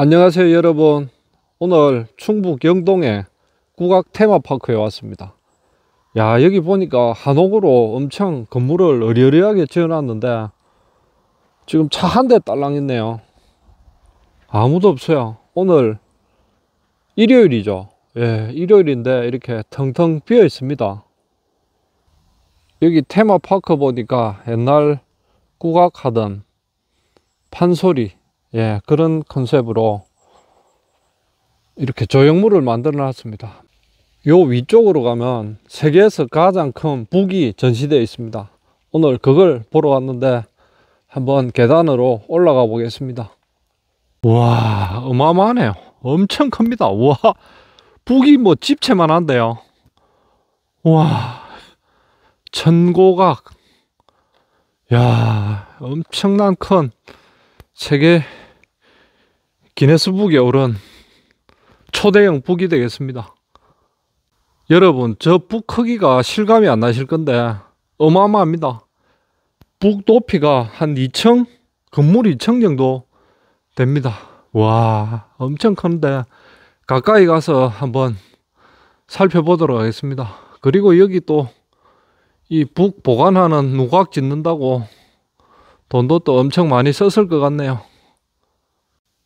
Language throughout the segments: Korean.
안녕하세요 여러분 오늘 충북 영동에 국악 테마파크에 왔습니다 야 여기 보니까 한옥으로 엄청 건물을 어리어리하게 지어놨는데 지금 차 한 대 딸랑 있네요 아무도 없어요 오늘 일요일이죠 예 일요일인데 이렇게 텅텅 비어 있습니다 여기 테마파크 보니까 옛날 국악하던 판소리 예, 그런 컨셉으로 이렇게 조형물을 만들어 놨습니다. 요 위쪽으로 가면 세계에서 가장 큰 북이 전시되어 있습니다. 오늘 그걸 보러 갔는데 한번 계단으로 올라가 보겠습니다. 와, 어마어마하네요. 엄청 큽니다. 와, 북이 뭐 집채만 한데요. 와, 천고각. 야, 엄청난 큰 세계 기네스북에 오른 초대형 북이 되겠습니다. 여러분 저 북 크기가 실감이 안 나실 건데 어마어마합니다. 북 높이가 한 2층? 건물 2층 정도 됩니다. 와 엄청 큰데 가까이 가서 한번 살펴보도록 하겠습니다. 그리고 여기 또 이 북 보관하는 누각 짓는다고 돈도 또 엄청 많이 썼을 것 같네요.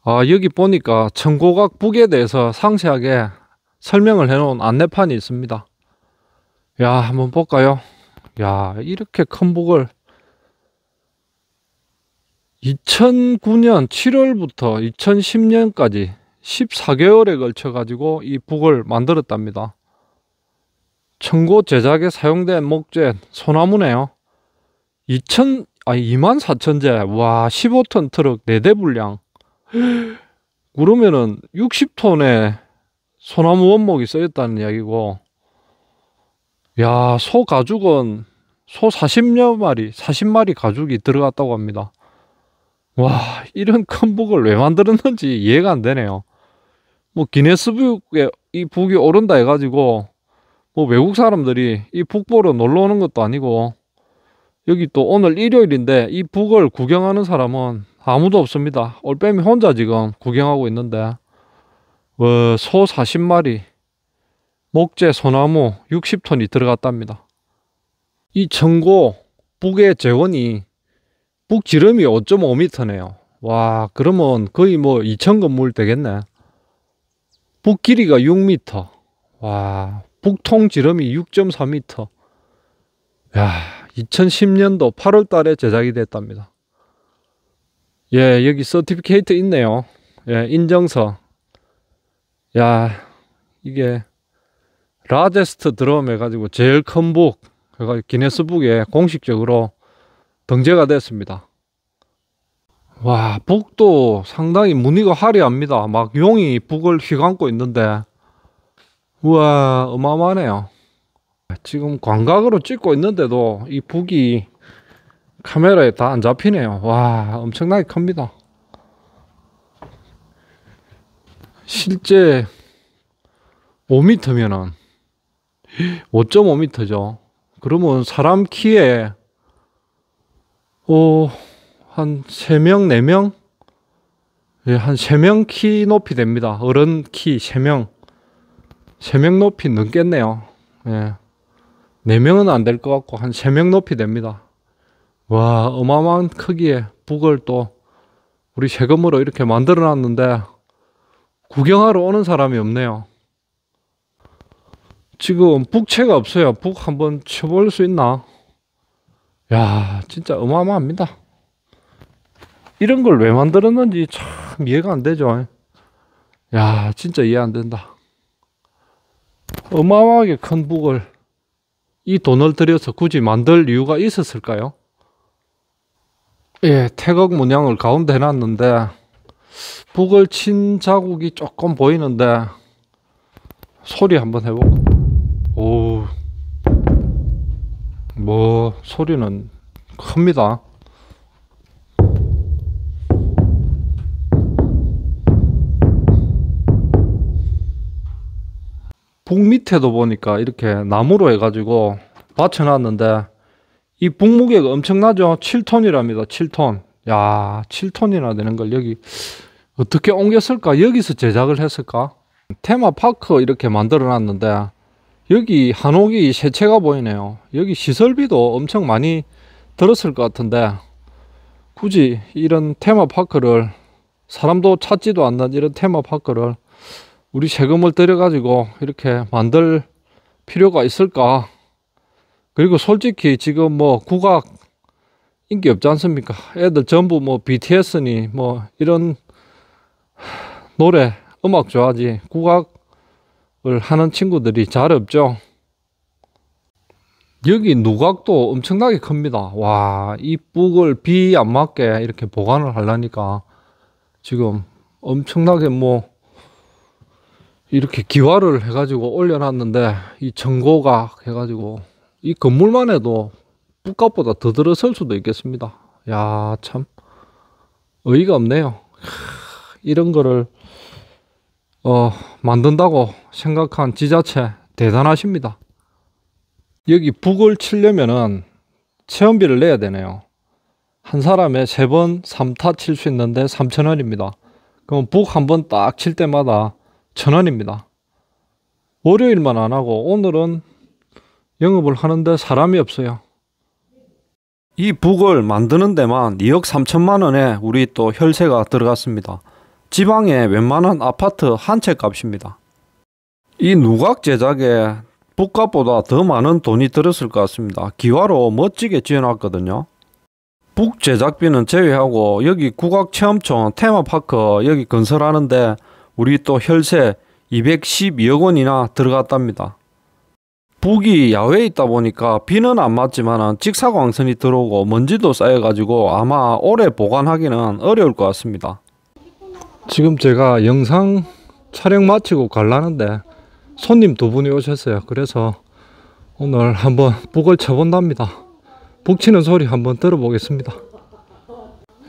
아, 여기 보니까 청고각 북에 대해서 상세하게 설명을 해놓은 안내판이 있습니다. 야, 한번 볼까요? 야, 이렇게 큰 북을 2009년 7월부터 2010년까지 14개월에 걸쳐 가지고 이 북을 만들었답니다. 청고 제작에 사용된 목재 소나무네요. 2000 아니 2만 4천제와 15톤 트럭 4대 분량 그러면은 60톤의 소나무 원목이 쓰였다는 이야기고 야, 소 가죽은 소 40여 마리, 40마리 가죽이 들어갔다고 합니다. 와, 이런 큰 북을 왜 만들었는지 이해가 안 되네요. 뭐 기네스북에 이 북이 오른다 해가지고 뭐 외국 사람들이 이 북보러 놀러 오는 것도 아니고 여기 또 오늘 일요일인데 이 북을 구경하는 사람은 아무도 없습니다. 올빼미 혼자 지금 구경하고 있는데 어, 소 40마리, 목재 소나무 60톤이 들어갔답니다. 이 청고 북의 재원이 북지름이 5.5m네요. 와 그러면 거의 뭐 2천 건물 되겠네. 북 길이가 6m. 와 북통 지름이 6.4m. 야 2010년도 8월 달에 제작이 됐답니다. 예, 여기 서티피케이트 있네요. 예, 인정서. 야, 이게 라제스트 드럼 해가지고 제일 큰 북, 그래가지고 기네스북에 공식적으로 등재가 됐습니다. 와, 북도 상당히 무늬가 화려합니다. 막 용이 북을 휘감고 있는데, 우와, 어마어마하네요. 지금 광각으로 찍고 있는데도 이 북이 카메라에 다 안 잡히네요. 와, 엄청나게 큽니다. 실제 5m면은 5.5m죠. 그러면 사람 키에 어, 한 3명, 4명? 예, 한 3명 키 높이 됩니다. 어른 키 3명. 3명 높이 넘겠네요. 예. 4명은 안 될 것 같고, 한 3명 높이 됩니다. 와, 어마어마한 크기의 북을 또 우리 세금으로 이렇게 만들어 놨는데 구경하러 오는 사람이 없네요. 지금 북채가 없어요. 북 한번 쳐볼 수 있나? 야, 진짜 어마어마합니다. 이런 걸 왜 만들었는지 참 이해가 안 되죠. 야, 진짜 이해 안 된다. 어마어마하게 큰 북을 이 돈을 들여서 굳이 만들 이유가 있었을까요? 예, 태극 문양을 가운데 해놨는데 북을 친 자국이 조금 보이는데 소리 한번 해볼까 오, 뭐 소리는 큽니다. 북 밑에도 보니까 이렇게 나무로 해가지고 받쳐놨는데 이 북무게가 엄청나죠? 7톤이랍니다. 7톤. 야, 7톤이나 되는 걸 여기 어떻게 옮겼을까? 여기서 제작을 했을까? 테마파크 이렇게 만들어 놨는데 여기 한옥이 세채가 보이네요. 여기 시설비도 엄청 많이 들었을 것 같은데 굳이 이런 테마파크를 사람도 찾지도 않는 이런 테마파크를 우리 세금을 들여 가지고 이렇게 만들 필요가 있을까 그리고 솔직히 지금 뭐 국악 인기 없지 않습니까? 애들 전부 뭐 BTS니 뭐 이런 노래, 음악 좋아하지 국악을 하는 친구들이 잘 없죠. 여기 누각도 엄청나게 큽니다. 와, 이 북을 비 안 맞게 이렇게 보관을 하려니까 지금 엄청나게 뭐 이렇게 기화를 해가지고 올려놨는데 이 청고각 해가지고 이 건물만 해도 붓값보다 더 들어설 수도 있겠습니다. 야, 참 어이가 없네요. 이런 거를 어, 만든다고 생각한 지자체 대단하십니다. 여기 북을 치려면은 체험비를 내야 되네요. 한 사람에 세번3타칠 수 있는데 3천 원입니다. 그럼 북 한 번 딱 칠 때마다 천 원입니다. 월요일만 안 하고 오늘은 영업을 하는데 사람이 없어요. 이 북을 만드는 데만 2억 3천만 원에 우리 또 혈세가 들어갔습니다. 지방에 웬만한 아파트 한 채 값입니다. 이 누각 제작에 북값보다 더 많은 돈이 들었을 것 같습니다. 기와로 멋지게 지어놨거든요. 북 제작비는 제외하고 여기 국악체험촌 테마파크 여기 건설하는데 우리 또 혈세 212억 원이나 들어갔답니다. 북이 야외에 있다 보니까 비는 안 맞지만 직사광선이 들어오고 먼지도 쌓여가지고 아마 오래 보관하기는 어려울 것 같습니다. 지금 제가 영상 촬영 마치고 갈라는데 손님 두 분이 오셨어요. 그래서 오늘 한번 북을 쳐본답니다. 북치는 소리 한번 들어보겠습니다.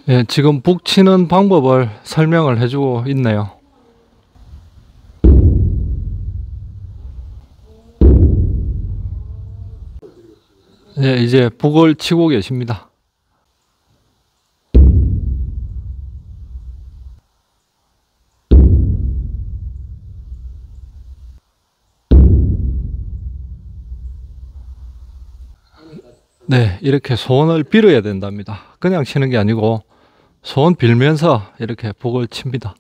예, 지금 북치는 방법을 설명을 해주고 있네요. 네, 이제 복을 치고 계십니다. 네, 이렇게 소원을 빌어야 된답니다. 그냥 치는 게 아니고 소원 빌면서 이렇게 복을 칩니다.